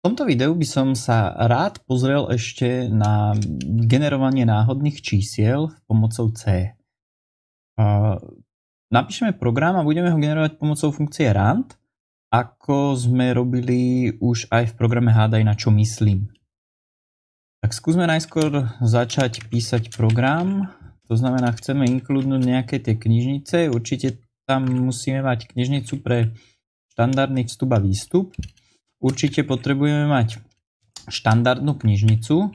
V tomto videu by som sa rád pozrel ešte na generovanie náhodných čísiel pomocou C. Napíšeme program a budeme ho generovať pomocou funkcie rand, ako sme robili už aj v programe Hádaj na čo myslím. Tak skúsme najskôr začať písať program, to znamená chceme inkludnúť nejaké tie knižnice, určite tam musíme mať knižnicu pre štandardný vstup a výstup určite potrebujeme mať štandardnú knižnicu,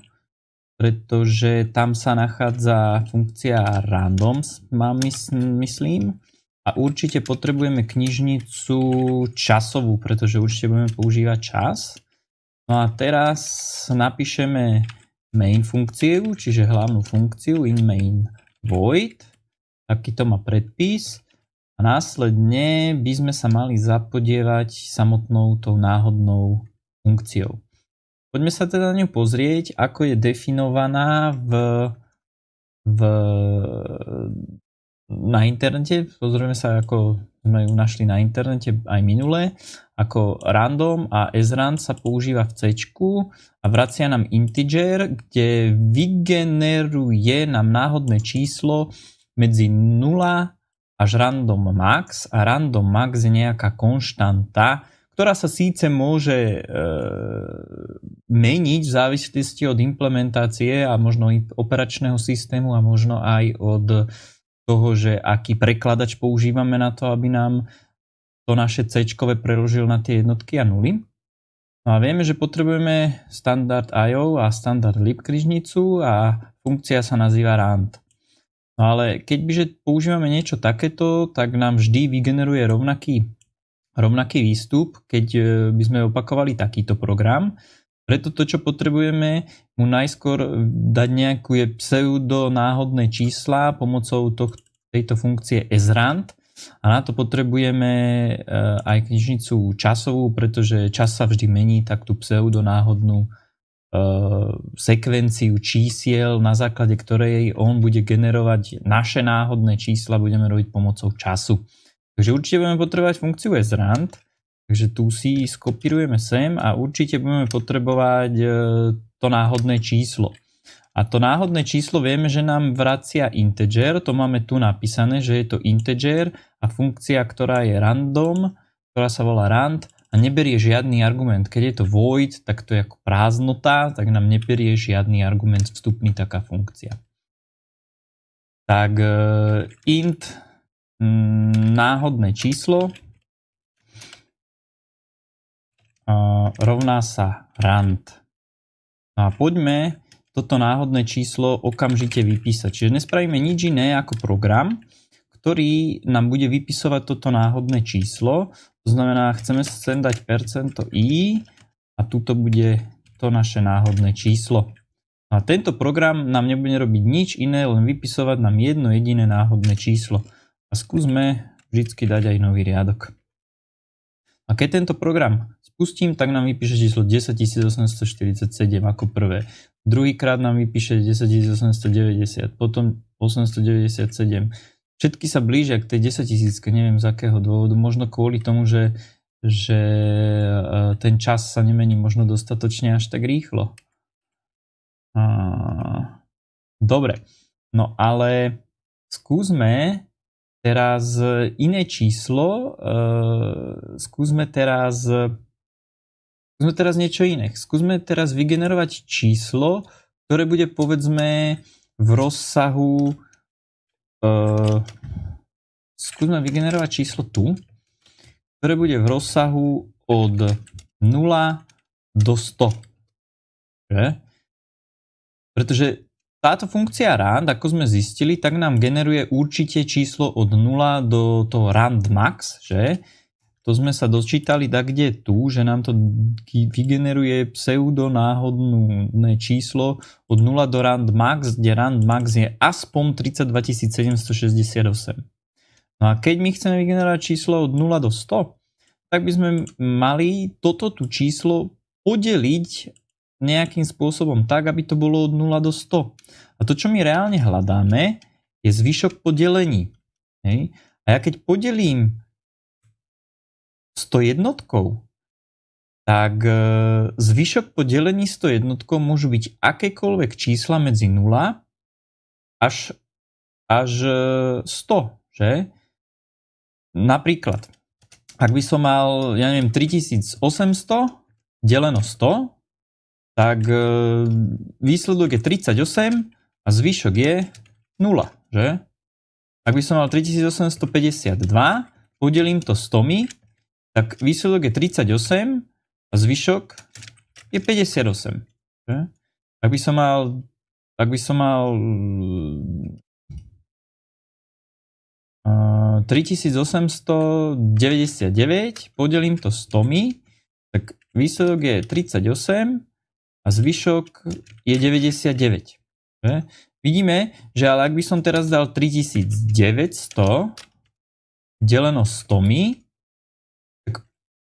pretože tam sa nachádza funkcia randoms, mám myslím, a určite potrebujeme knižnicu časovú, pretože určite budeme používať čas. No a teraz napíšeme main funkciu, čiže hlavnú funkciu in main void, takýto má predpis a následne by sme sa mali zapodievať samotnou tou náhodnou funkciou. Poďme sa teda na ňu pozrieť, ako je definovaná v, v, na internete. Pozrieme sa, ako sme ju našli na internete aj minule. Ako random a srand sa používa v C a vracia nám integer, kde vygeneruje nám náhodné číslo medzi 0 až random max a random max je nejaká konštanta, ktorá sa síce môže e, meniť v závislosti od implementácie a možno operačného systému a možno aj od toho, že aký prekladač používame na to, aby nám to naše C preložil na tie jednotky a nuly. No a vieme, že potrebujeme standard IO a standard knižnicu a funkcia sa nazýva rand. No ale byže používame niečo takéto, tak nám vždy vygeneruje rovnaký, rovnaký výstup, keď e, by sme opakovali takýto program. Preto to, čo potrebujeme, mu najskôr e, dať nejaké pseudo náhodné čísla pomocou tohto, tejto funkcie srand a na to potrebujeme e, aj knižnicu časovú, pretože čas sa vždy mení, tak tú pseudo náhodnú Eh, sekvenciu čísiel, na základe ktorej on bude generovať naše náhodné čísla, budeme robiť pomocou času. Takže určite budeme potrebovať funkciu srand, takže tu si skopírujeme sem a určite budeme potrebovať eh, to náhodné číslo. A to náhodné číslo vieme, že nám vracia integer, to máme tu napísané, že je to integer a funkcia, ktorá je random, ktorá sa volá rand, a neberie žiadny argument. Keď je to void, tak to je ako prázdnota, tak nám neberie žiadny argument vstupný taká funkcia. Tak eh, int mm, náhodné číslo rovná sa rand. No a poďme toto náhodné číslo okamžite vypísať. Čiže nespravíme nič iné ako program, ktorý nám bude vypisovať toto náhodné číslo, to znamená, chceme sem dať percento i a tuto bude to naše náhodné číslo. No a tento program nám nebude robiť nič iné, len vypisovať nám jedno jediné náhodné číslo. A skúsme vždy dať aj nový riadok. A keď tento program spustím, tak nám vypíše číslo 10847 ako prvé. Druhýkrát nám vypíše 10890, potom 897, všetky sa blížia k tej 10 tisícke, neviem z akého dôvodu, možno kvôli tomu, že, že e, ten čas sa nemení možno dostatočne až tak rýchlo. A... Dobre, no ale skúsme teraz iné číslo, e, skúsme teraz, skúsme teraz niečo iné. Skúsme teraz vygenerovať číslo, ktoré bude povedzme v rozsahu Uh, skúsme vygenerovať číslo tu, ktoré bude v rozsahu od 0 do 100. Že? Pretože táto funkcia rand, ako sme zistili, tak nám generuje určite číslo od 0 do toho rand max, že? to sme sa dočítali tak, kde tu, že nám to vygeneruje pseudonáhodné číslo od 0 do rand max, kde rand max je aspoň 32 768. No a keď my chceme vygenerovať číslo od 0 do 100, tak by sme mali toto tu číslo podeliť nejakým spôsobom tak, aby to bolo od 0 do 100. A to, čo my reálne hľadáme, je zvyšok podelení. Hej? A ja keď podelím 101, tak e, zvyšok po delení 101 môžu byť akékoľvek čísla medzi 0 až, až 100, e, že? Napríklad, ak by som mal, ja neviem, 3800 deleno 100, tak e, výsledok je 38 a zvyšok je 0, že? Ak by som mal 3852, podelím to 100 tak výsledok je 38 a zvyšok je 58. Tak Ak by som mal, ak by som mal 3899, mm, podelím to 100, tak výsledok je 38 a zvyšok je 99. Že? Vidíme, že ale ak by som teraz dal 3900 deleno 100,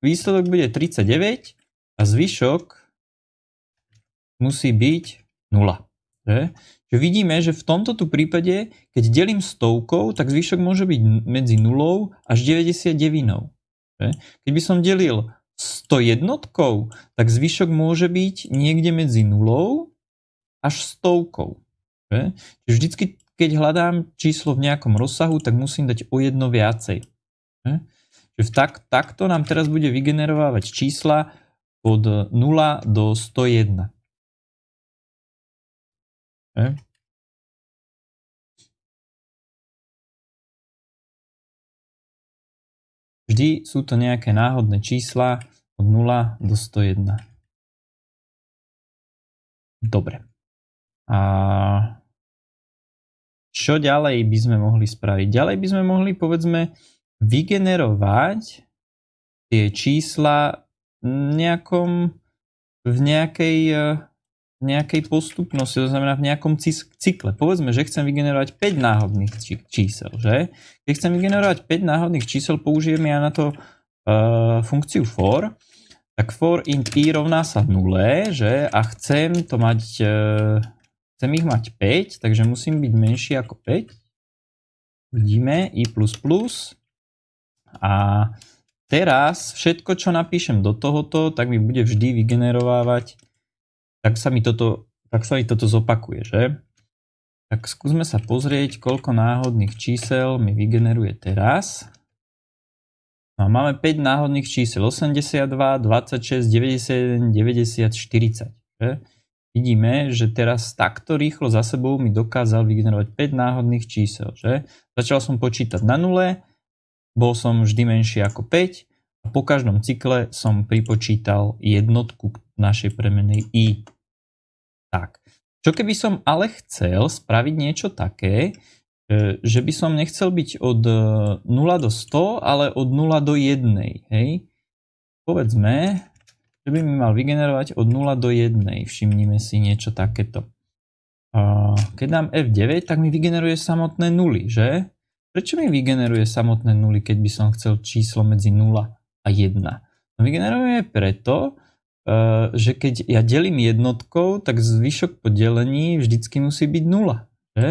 Výsledok bude 39 a zvyšok musí byť 0. Že? Že vidíme, že v tomto tu prípade, keď delím stovkou, tak zvyšok môže byť medzi 0 až 99. Že? Keď by som delil 100 jednotkou, tak zvyšok môže byť niekde medzi 0 až 100. Že? Čiže vždycky, keď hľadám číslo v nejakom rozsahu, tak musím dať o jedno viacej. Že? že v tak, takto nám teraz bude vygenerovávať čísla od 0 do 101. Okay. Vždy sú to nejaké náhodné čísla od 0 do 101. Dobre. A čo ďalej by sme mohli spraviť? Ďalej by sme mohli, povedzme, vygenerovať tie čísla nejakom, v nejakej, eh, nejakej postupnosti, to znamená v nejakom cykle. Povedzme, že chcem vygenerovať 5 náhodných či- čísel, že? Keď chcem vygenerovať 5 náhodných čísel, použijem ja na to uh, funkciu for, tak for int i rovná sa 0, že? A chcem to mať, uh, chcem ich mať 5, takže musím byť menší ako 5. Vidíme i plus plus a teraz všetko, čo napíšem do tohoto, tak mi bude vždy vygenerovávať, tak sa mi toto, tak sa mi toto zopakuje, že? Tak skúsme sa pozrieť, koľko náhodných čísel mi vygeneruje teraz. No a máme 5 náhodných čísel, 82, 26, 91, 90, 40. Že? Vidíme, že teraz takto rýchlo za sebou mi dokázal vygenerovať 5 náhodných čísel. Že? Začal som počítať na nule, bol som vždy menší ako 5 a po každom cykle som pripočítal jednotku k našej premenej i. Tak. Čo keby som ale chcel spraviť niečo také, e, že by som nechcel byť od 0 e, do 100, ale od 0 do 1, hej? Povedzme, že by mi mal vygenerovať od 0 do 1, všimnime si niečo takéto. Keď dám F9, tak mi vygeneruje samotné nuly, že? Prečo mi vygeneruje samotné nuly, keď by som chcel číslo medzi 0 a 1? No vygeneruje preto, e, že keď ja delím jednotkou, tak zvyšok po delení vždycky musí byť 0. Že?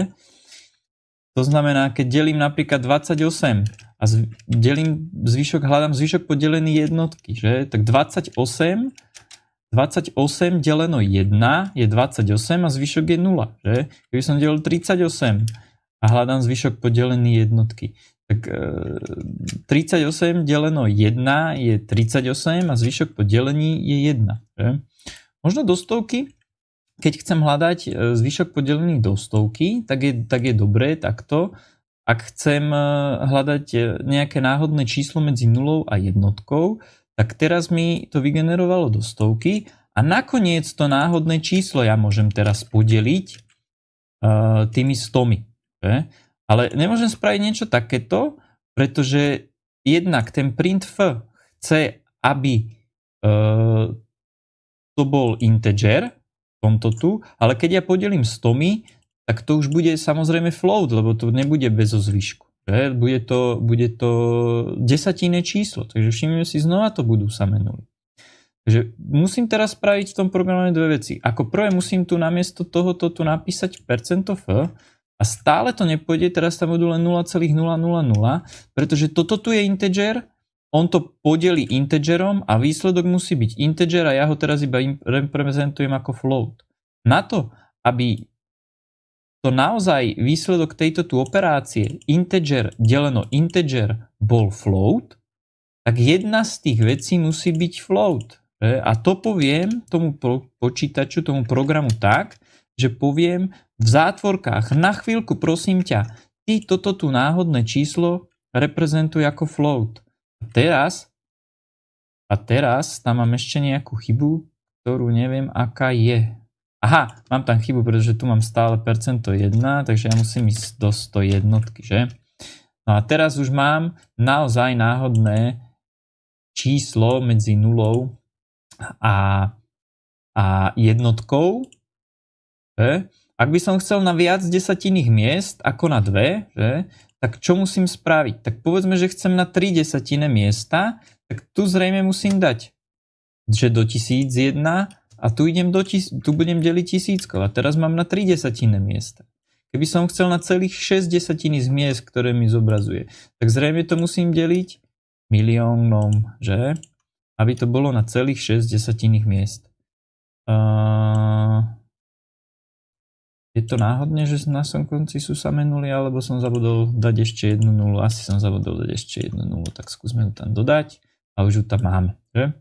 To znamená, keď delím napríklad 28 a delím zvyšok, hľadám zvyšok podelený jednotky, že? tak 28, 28 deleno 1 je 28 a zvyšok je 0. Že? Keby som delil 38, a hľadám zvyšok podelený jednotky. Tak 38 e, deleno 1 je 38 a zvyšok podelení je 1. Že? Možno do stovky, keď chcem hľadať e, zvyšok podelený do stovky, tak je, tak je dobré takto. Ak chcem e, hľadať nejaké náhodné číslo medzi nulou a jednotkou, tak teraz mi to vygenerovalo do stovky a nakoniec to náhodné číslo ja môžem teraz podeliť tými stomi. Že? Ale nemôžem spraviť niečo takéto, pretože jednak ten printf chce, aby e, to bol integer, tomto tu, ale keď ja podelím stomy, tak to už bude samozrejme float, lebo to nebude bez ozvyšku. Bude, to, bude to desatinné číslo, takže všimneme si, znova to budú sa nuly. Takže musím teraz spraviť v tom programe dve veci. Ako prvé musím tu namiesto tohoto tu napísať percento %f, a stále to nepôjde, teraz tam budú len 0,000, pretože toto tu je integer, on to podelí integerom a výsledok musí byť integer a ja ho teraz iba reprezentujem ako float. Na to, aby to naozaj výsledok tejto tu operácie integer deleno integer bol float, tak jedna z tých vecí musí byť float. A to poviem tomu počítaču, tomu programu tak, že poviem v zátvorkách, na chvíľku prosím ťa, ty toto tu náhodné číslo reprezentuj ako float. A teraz, a teraz tam mám ešte nejakú chybu, ktorú neviem aká je. Aha, mám tam chybu, pretože tu mám stále percento 1, takže ja musím ísť do 100 jednotky, že? No a teraz už mám naozaj náhodné číslo medzi nulou a, a jednotkou že? Ak by som chcel na viac desatinných miest ako na dve, že? tak čo musím spraviť? Tak povedzme, že chcem na tri desatinné miesta, tak tu zrejme musím dať, že do jedna a tu, idem do tis- tu budem deliť tisícko. a teraz mám na tri desatinné miesta. Keby som chcel na celých 6 desatiny z miest, ktoré mi zobrazuje, tak zrejme to musím deliť miliónom, že? Aby to bolo na celých 6 desatinných miest. Uh, je to náhodne, že na som konci sú samé nuly, alebo som zabudol dať ešte jednu nulu. Asi som zabudol dať ešte jednu nulu, tak skúsme ju tam dodať a už ju tam máme, že?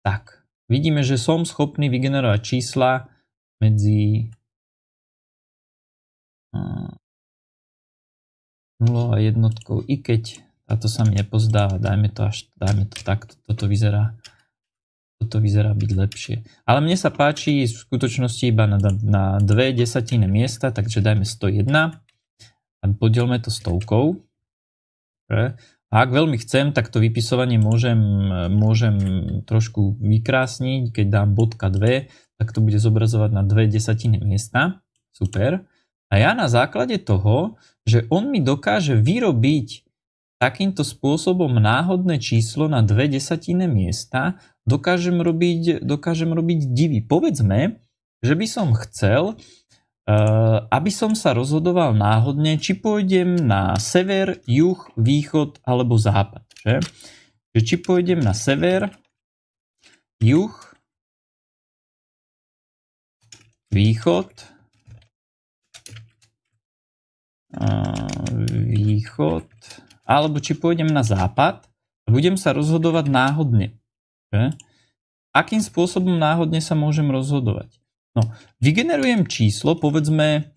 Tak, vidíme, že som schopný vygenerovať čísla medzi 0 hm, a jednotkou, i keď táto sa mi nepozdáva, dajme to až, dajme to takto, toto vyzerá toto vyzerá byť lepšie. Ale mne sa páči v skutočnosti iba na, na dve desatine miesta, takže dajme 101 a podielme to stovkou. Dobre. A ak veľmi chcem, tak to vypisovanie môžem, môžem trošku vykrásniť, keď dám bodka 2, tak to bude zobrazovať na dve desatiny miesta. Super. A ja na základe toho, že on mi dokáže vyrobiť Takýmto spôsobom náhodné číslo na dve desatinné miesta dokážem robiť, dokážem robiť divy. Povedzme, že by som chcel, eh, aby som sa rozhodoval náhodne, či pôjdem na sever, juh, východ alebo západ. Že? že či pôjdem na sever, juh, východ, eh, východ, alebo či pôjdem na západ a budem sa rozhodovať náhodne. Že? Akým spôsobom náhodne sa môžem rozhodovať? No, vygenerujem číslo, povedzme,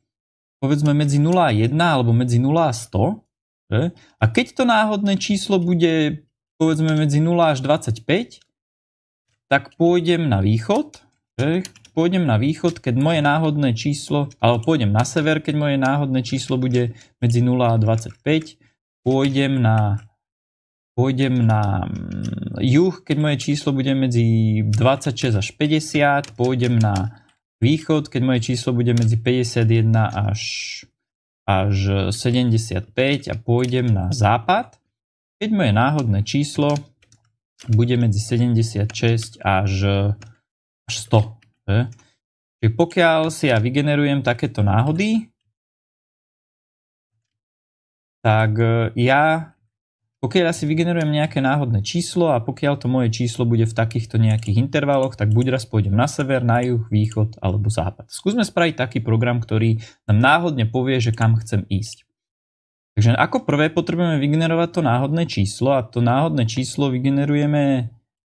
povedzme medzi 0 a 1 alebo medzi 0 a 100. Že? A keď to náhodné číslo bude povedzme medzi 0 až 25, tak pôjdem na východ. Že? Pôjdem na východ, keď moje náhodné číslo, alebo pôjdem na sever, keď moje náhodné číslo bude medzi 0 a 25 pôjdem na pôjdem na mm, juh, keď moje číslo bude medzi 26 až 50, pôjdem na východ, keď moje číslo bude medzi 51 až, až 75 a pôjdem na západ, keď moje náhodné číslo bude medzi 76 až, až 100. Že? Čiže pokiaľ si ja vygenerujem takéto náhody, tak e, ja, pokiaľ ja si vygenerujem nejaké náhodné číslo a pokiaľ to moje číslo bude v takýchto nejakých intervaloch, tak buď raz pôjdem na sever, na juh, východ alebo západ. Skúsme spraviť taký program, ktorý nám náhodne povie, že kam chcem ísť. Takže ako prvé potrebujeme vygenerovať to náhodné číslo a to náhodné číslo vygenerujeme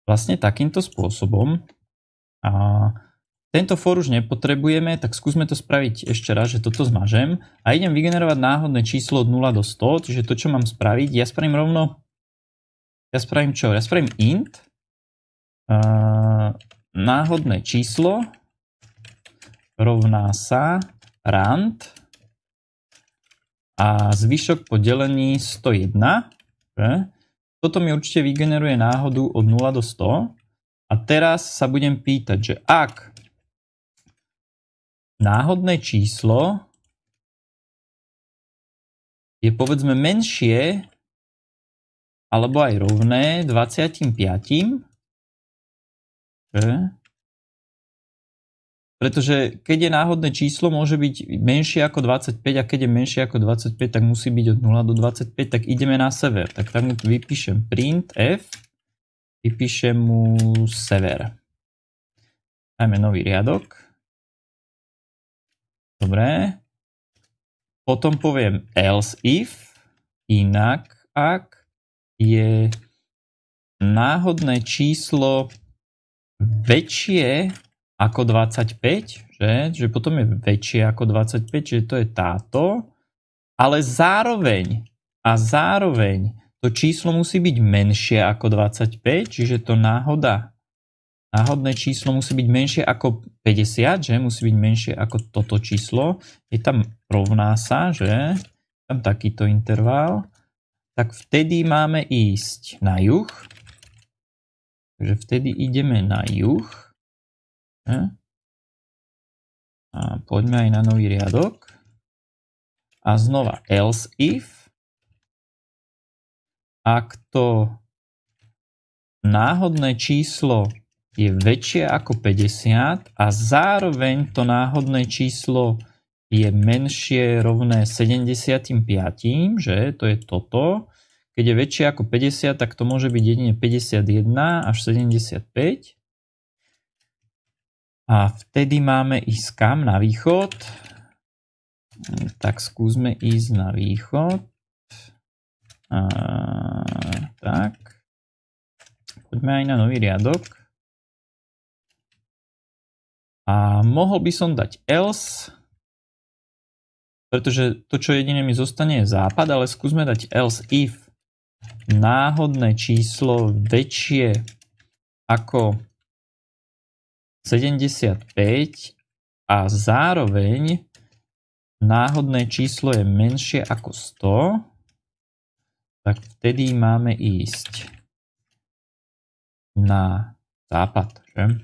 vlastne takýmto spôsobom. A tento for už nepotrebujeme, tak skúsme to spraviť ešte raz, že toto zmažem a idem vygenerovať náhodné číslo od 0 do 100, čiže to, čo mám spraviť, ja spravím rovno, ja spravím čo? Ja spravím int, uh, náhodné číslo rovná sa rand a zvyšok po delení 101. Okay. Toto mi určite vygeneruje náhodu od 0 do 100. A teraz sa budem pýtať, že ak náhodné číslo je povedzme menšie alebo aj rovné 25. Že? Pretože keď je náhodné číslo, môže byť menšie ako 25 a keď je menšie ako 25, tak musí byť od 0 do 25, tak ideme na sever. Tak tam vypíšem print f, vypíšem mu sever. Dajme nový riadok. Dobre. Potom poviem else if, inak ak je náhodné číslo väčšie ako 25, že? že potom je väčšie ako 25, že to je táto, ale zároveň a zároveň to číslo musí byť menšie ako 25, čiže to náhoda náhodné číslo musí byť menšie ako 50, že musí byť menšie ako toto číslo. Je tam rovná sa, že tam takýto interval. Tak vtedy máme ísť na juh. Takže vtedy ideme na juh. Hm? A poďme aj na nový riadok. A znova else if. Ak to náhodné číslo je väčšie ako 50 a zároveň to náhodné číslo je menšie rovné 75, že to je toto. Keď je väčšie ako 50, tak to môže byť jedine 51 až 75. A vtedy máme ísť kam na východ. Tak skúsme ísť na východ. A, tak. Poďme aj na nový riadok. A mohol by som dať else, pretože to, čo jedine mi zostane, je západ, ale skúsme dať else if náhodné číslo väčšie ako 75 a zároveň náhodné číslo je menšie ako 100, tak vtedy máme ísť na západ. Že?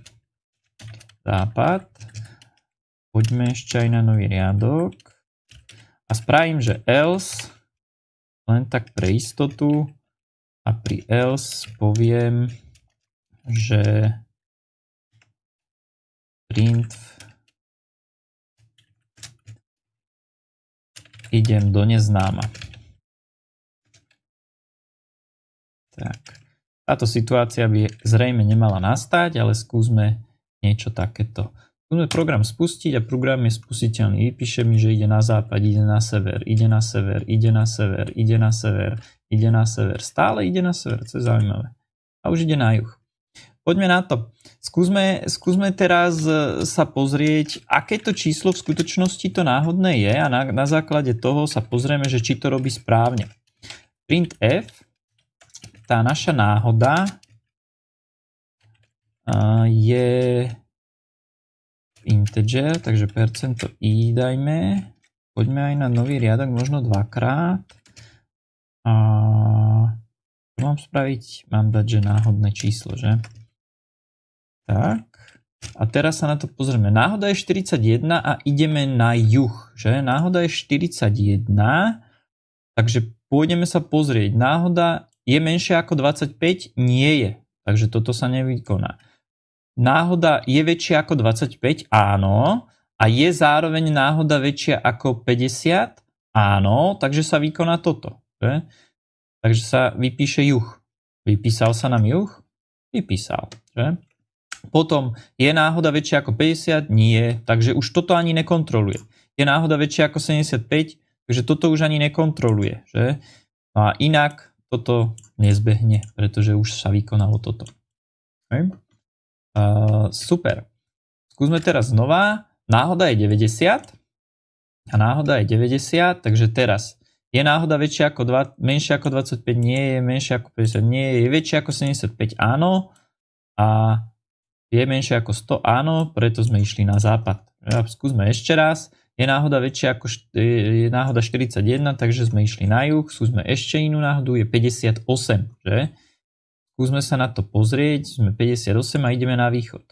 západ. Poďme ešte aj na nový riadok. A spravím, že else, len tak pre istotu. A pri else poviem, že print idem do neznáma. Tak. Táto situácia by zrejme nemala nastať, ale skúsme niečo takéto. Budeme program spustiť a program je spustiteľný. Vypíše mi, že ide na západ, ide na sever, ide na sever, ide na sever, ide na sever, ide na sever. Stále ide na sever, čo je zaujímavé. A už ide na juh. Poďme na to. Skúsme, skúsme teraz e, sa pozrieť, aké to číslo v skutočnosti to náhodné je a na, na základe toho sa pozrieme, že či to robí správne. Print f, tá naša náhoda je integer, takže percento i dajme. Poďme aj na nový riadok, možno dvakrát. A čo mám spraviť? Mám dať, že náhodné číslo, že? Tak. A teraz sa na to pozrieme. Náhoda je 41 a ideme na juh, že? Náhoda je 41, takže pôjdeme sa pozrieť. Náhoda je menšia ako 25? Nie je. Takže toto sa nevykoná náhoda je väčšia ako 25? Áno. A je zároveň náhoda väčšia ako 50? Áno. Takže sa vykoná toto. Že? Takže sa vypíše juh. Vypísal sa nám juh? Vypísal. Že? Potom je náhoda väčšia ako 50? Nie. Takže už toto ani nekontroluje. Je náhoda väčšia ako 75? Takže toto už ani nekontroluje. Že? No a inak toto nezbehne, pretože už sa vykonalo toto. Okay. Eh, super. Skúsme teraz znova. Náhoda je 90 a náhoda je 90, takže teraz je náhoda väčšia ako 2, menšia ako 25, nie je menšia ako 50, nie je väčšia ako 75, áno. A je menšia ako 100, áno, preto sme išli na západ. Ja, skúsme ešte raz. Je náhoda väčšia ako je náhoda 41, takže sme išli na juh. Skúsme ešte inú náhodu, je 58, že? Skúsme sa na to pozrieť, sme 58 a ideme na východ.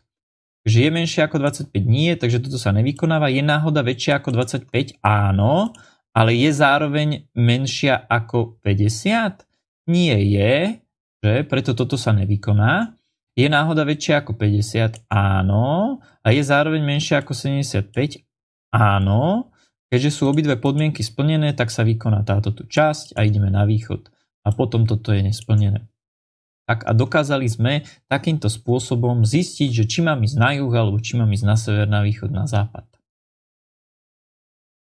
Že je menšie ako 25 nie, takže toto sa nevykonáva. Je náhoda väčšia ako 25? Áno, ale je zároveň menšia ako 50? Nie je, že preto toto sa nevykoná. Je náhoda väčšia ako 50? Áno. A je zároveň menšia ako 75? Áno. Keďže sú obidve podmienky splnené, tak sa vykoná táto tu časť a ideme na východ. A potom toto je nesplnené. Tak a dokázali sme takýmto spôsobom zistiť, že či mám ísť na juh alebo či mám ísť na sever, na východ, na západ.